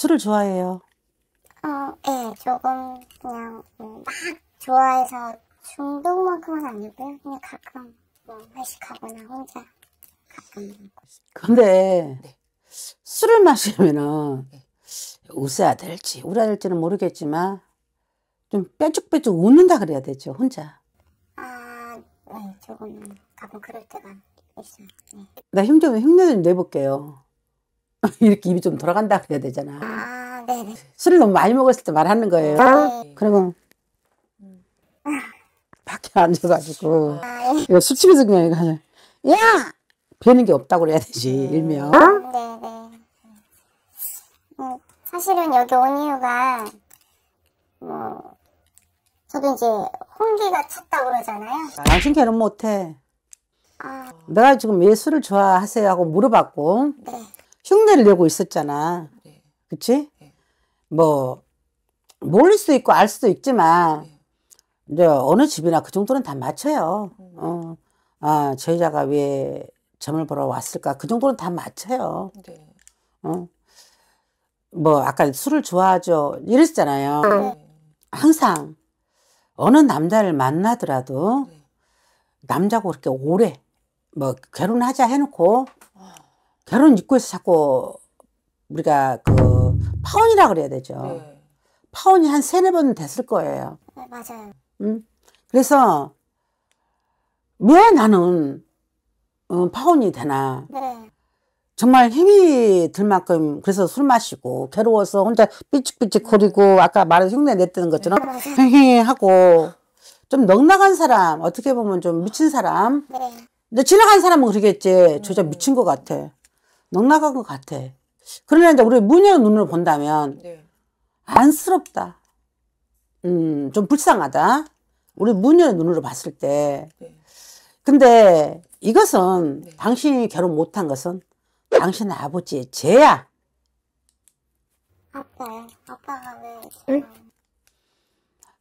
술을 좋아해요? 어, 예, 조금 그냥 뭐 막 좋아해서 중독만큼은 아니고요. 그냥 가끔 뭐 회식하거나 혼자 가끔. 근데 네. 술을 마시면은 웃어야 될지 울어야 될지는 모르겠지만 좀 빼죽빼죽 웃는다 그래야 되죠 혼자. 아, 네, 조금 가끔 그럴 때가 있어요. 네. 나 힘좀 흉내 좀 내볼게요. 이렇게 입이 좀 돌아간다 그래야 되잖아. 아, 네네. 술을 너무 많이 먹었을 때 말하는 거예요. 아, 네. 그러면 음. 밖에 앉아가지고 아, 예. 이거 술집에서 그냥 이거 하냐. 야! 배는 게 없다고 그래야 되지 음. 일명. 아, 네네. 음, 사실은 여기 온 이유가 뭐 저도 이제 홍기가 찼다고 그러잖아요. 당신 결혼 못해. 아. 내가 지금 예술을 좋아하세요 하고 물어봤고 네. 흉내를 내고 있었잖아. 네. 그치? 네. 뭐, 모를 수도 있고 알 수도 있지만, 네. 이제 어느 집이나 그 정도는 다 맞춰요. 음. 어, 아, 저 여자가 왜 점을 보러 왔을까? 그 정도는 다 맞춰요. 네. 어. 뭐, 아까 술을 좋아하죠. 이랬잖아요. 항상 어느 남자를 만나더라도, 남자고 그렇게 오래, 뭐, 결혼하자 해놓고, 결혼 입구에서 자꾸 우리가 그 파혼이라 그래야 되죠. 네. 파혼이 한 세네 번 됐을 거예요. 네, 맞아요. 음? 그래서 왜 나는 어, 파혼이 되나? 네. 정말 힘이 들 만큼 그래서 술 마시고 괴로워서 혼자 삐찍삐찍 거리고 아까 말한 흉내 냈던 것처럼 흥히 네. 하고 좀넉나간 사람 어떻게 보면 좀 미친 사람 네. 근데 지나간 사람은 그러겠지 저자 음. 미친 것 같아 넉넉한 것 같아. 그러나 이제 우리 무녀 눈으로 본다면 네. 안쓰럽다. 음, 좀 불쌍하다. 우리 무의 눈으로 봤을 때. 네. 근데 이것은 네. 당신이 결혼 못한 것은 당신 아버지의 죄야. 아빠, 아빠가 왜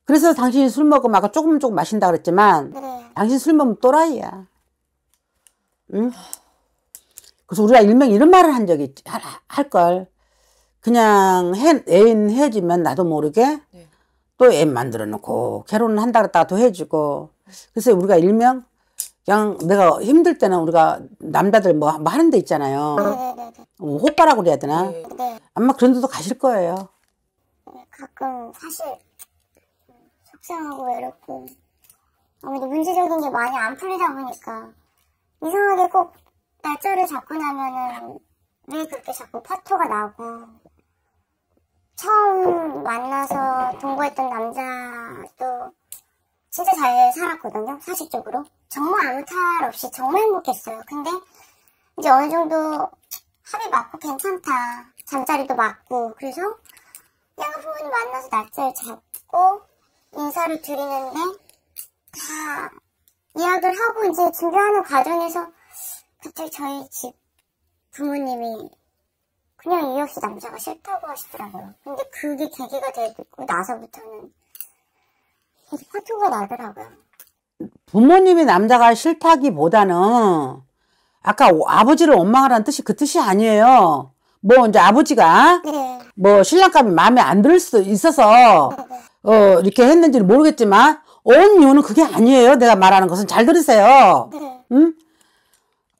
그래서 당신이 술 먹으면 아까 조금 조금 마신다 그랬지만 네. 당신 술 먹으면 또라이야. 응? 그래서 우리가 일명 이런 말을 한 적이 할, 할걸. 그냥 해, 애인 해지면 나도 모르게 네. 또 애인 만들어 놓고 결혼을 한다 그랬다가 또 해지고 그래서 우리가 일명 그냥 내가 힘들 때는 우리가 남자들 뭐, 뭐 하는 데 있잖아요. 어, 호빠라고 그래야 되나? 아마 그런 데도 가실 거예요. 가끔 사실 속상하고 외롭고 아무래도 문제적인 게 많이 안 풀리다 보니까 이상하게 꼭 날짜를 잡고 나면은 왜 그렇게 자꾸 파토가 나고 처음 만나서 동거했던 남자도 진짜 잘 살았거든요 사실적으로 정말 아무 탈 없이 정말 행복했어요 근데 이제 어느 정도 합이 맞고 괜찮다 잠자리도 맞고 그래서 양가 부모님 만나서 날짜를 잡고 인사를 드리는데 다 예약을 하고 이제 준비하는 과정에서 갑자기 저희 집 부모님이 그냥 이 역시 남자가 싫다고 하시더라고요. 근데 그게 계기가 되고 나서부터는 계속 화투가 나더라고요. 부모님이 남자가 싫다기보다는 아까 아버지를 원망하라는 뜻이 그 뜻이 아니에요. 뭐 이제 아버지가 네. 뭐 신랑감이 마음에 안 들 수도 있어서 네, 네. 어 이렇게 했는지는 모르겠지만 온 이유는 그게 아니에요. 내가 말하는 것은 잘 들으세요. 네. 응?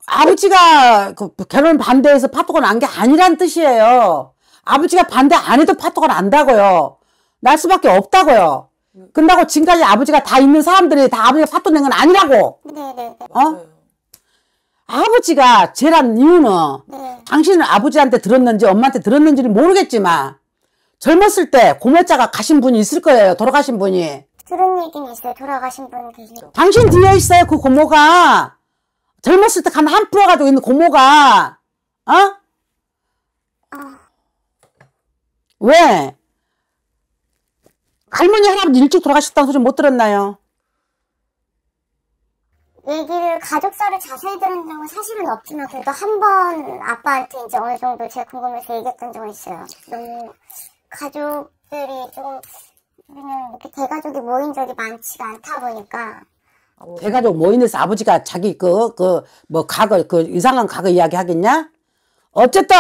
아버지가 그 결혼 반대해서 파토가 난 게 아니란 뜻이에요. 아버지가 반대 안 해도 파토가 난다고요. 날 수밖에 없다고요. 근다고 지금까지 아버지가 다 있는 사람들이 다 아버지가 파토 낸건 아니라고. 네, 네, 네. 어? 아버지가 죄란 이유는 네. 당신은 아버지한테 들었는지 엄마한테 들었는지는 모르겠지만 젊었을 때 고모자가 가신 분이 있을 거예요. 돌아가신 분이. 그런 얘기는 있어요. 돌아가신 분 계시죠. 당신 뒤에 있어요. 그 고모가. 젊었을 때 가면 한프로가지고 있는 고모가 어? 어. 왜? 할머니 할아버지 일찍 돌아가셨다는 소리 못 들었나요? 얘기를 가족사를 자세히 들은 적은 사실은 없지만 그래도 한 번 아빠한테 이제 어느 정도 제 궁금해서 얘기했던 적은 있어요. 너무 음, 가족들이 좀금 그냥 음, 이렇게 대가족이 모인 적이 많지가 않다 보니까 해가지고 모인에서 아버지가 자기 그 그뭐 과거 그 이상한 과거 이야기 하겠냐? 어쨌든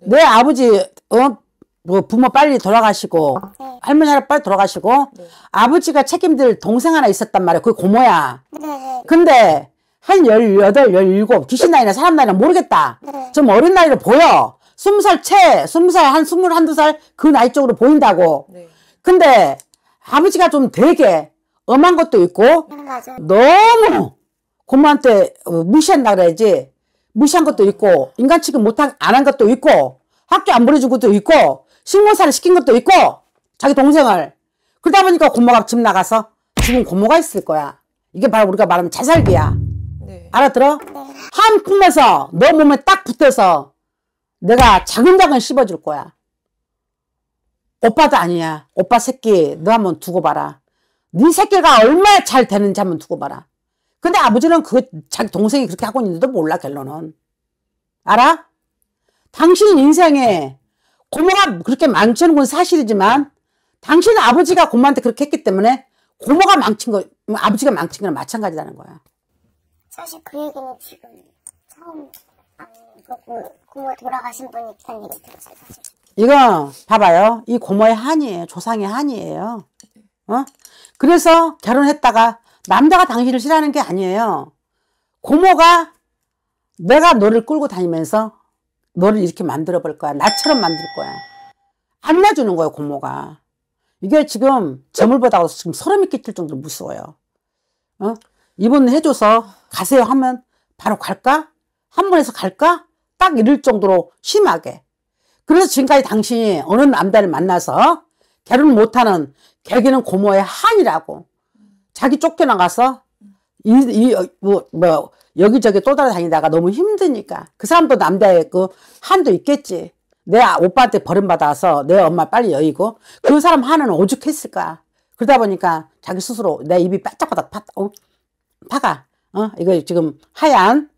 네. 내 아버지 어뭐 부모 빨리 돌아가시고 아, 네. 할머니 할아 빨리 돌아가시고 네. 아버지가 책임질 동생 하나 있었단 말이야. 그 고모야. 네, 네. 근데 한 18, 17, 귀신 나이나 사람 나이나 모르겠다. 네. 좀 어린 나이로 보여. 2 0살 채, 2 0 살, 한 21, 2두살 그 나이 쪽으로 보인다고. 근데 아버지가 좀 되게 엄한 것도 있고 너무 고모한테 어, 무시한다 그래야지 무시한 것도 있고 인간 취급 못안 한 것도 있고 학교 안 보내준 것도 있고 식모사를 시킨 것도 있고 자기 동생을 그러다 보니까 고모가 집 나가서 지금 고모가 있을 거야 이게 바로 우리가 말하면 자살비야 네. 알아들어? 네. 한 품에서 너 몸에 딱 붙어서 내가 자근자근 씹어줄 거야 오빠도 아니야 오빠 새끼 너 한번 두고 봐라 네 새끼가 얼마나 잘 되는지 한번 두고 봐라. 근데 아버지는 그 자기 동생이 그렇게 하고 있는데도 몰라 결론은. 알아? 당신 인생에 고모가 그렇게 망치는 건 사실이지만 당신 아버지가 고모한테 그렇게 했기 때문에 고모가 망친 거 아버지가 망친 거랑 마찬가지라는 거야. 사실 그 얘기는 지금 처음 고모 돌아가신 분이 그런 얘기 들었어요. 사실. 이거 봐봐요. 이 고모의 한이에요. 조상의 한이에요. 어? 그래서 결혼했다가 남자가 당신을 싫어하는 게 아니에요. 고모가 내가 너를 끌고 다니면서 너를 이렇게 만들어 볼 거야. 나처럼 만들 거야. 안 놔주는 거예요, 고모가. 이게 지금 재물보다고 지금 소름이 끼칠 정도로 무서워요. 어? 이번 해줘서 가세요 하면 바로 갈까? 한 번에서 갈까? 딱 이럴 정도로 심하게. 그래서 지금까지 당신이 어느 남자를 만나서 결혼 못하는 계기는 고모의 한이라고. 자기 쫓겨나가서 이, 이, 뭐, 뭐, 여기저기 또 돌아다니다가 너무 힘드니까. 그 사람도 남자였고, 그 한도 있겠지. 내 아, 오빠한테 버림받아서 내 엄마 빨리 여의고, 그 사람 한은 오죽했을까. 그러다 보니까 자기 스스로 내 입이 바짝바짝 파, 어, 파가. 어, 이거 지금 하얀,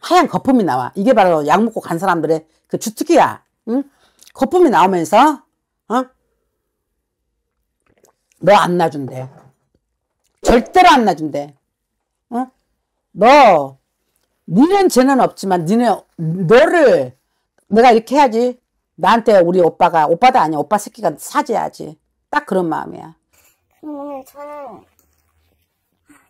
하얀 거품이 나와. 이게 바로 약 먹고 간 사람들의 그 주특기야. 응? 거품이 나오면서, 어? 너안 놔준대. 절대로 안 놔준대. 어? 너, 니는 죄는 없지만, 니네, 너를, 내가 이렇게 해야지. 나한테 우리 오빠가, 오빠도 아니야. 오빠 새끼가 사죄해지딱 그런 마음이야. 오늘 음, 저는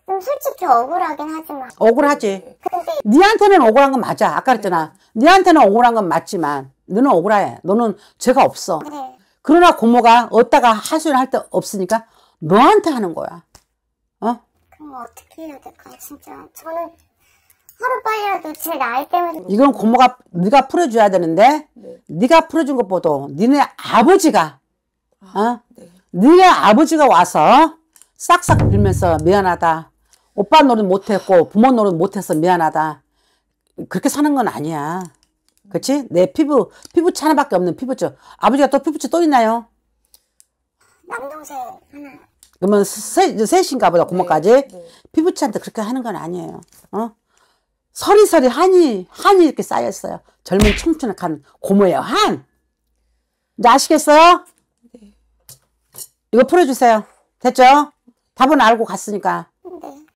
좀 솔직히 억울하긴 하지만 억울하지 근데 니한테는 억울한 건 맞아 아까 그랬잖아 니한테는 억울한 건 맞지만 너는 억울해 너는 죄가 없어 네. 그러나 고모가 얻다가 하소연 할때 없으니까 너한테 하는 거야. 어? 그럼 어떻게 해야 될까요? 진짜 저는 하루빨리라도 제 나이 때문에 이건 고모가 네가 풀어줘야 되는데 네. 네가 풀어준 것보다 니네 아버지가 아, 어? 네. 네 아버지가 와서 싹싹 빌면서 미안하다. 오빠 노릇 못했고 부모 노릇 못해서 미안하다. 그렇게 사는 건 아니야. 그치? 내 피부, 피부치 하나밖에 없는 피부치. 아버지가 또 피부치 또 있나요? 남동생 하나. 그러면 세, 셋인가 보다, 고모까지. 네, 네. 피부치한테 그렇게 하는 건 아니에요. 어? 서리서리 한이, 한이 이렇게 쌓였어요. 젊은 청춘의 한, 고모예요, 한! 이제 아시겠어요? 네. 이거 풀어주세요. 됐죠? 답은 알고 갔으니까.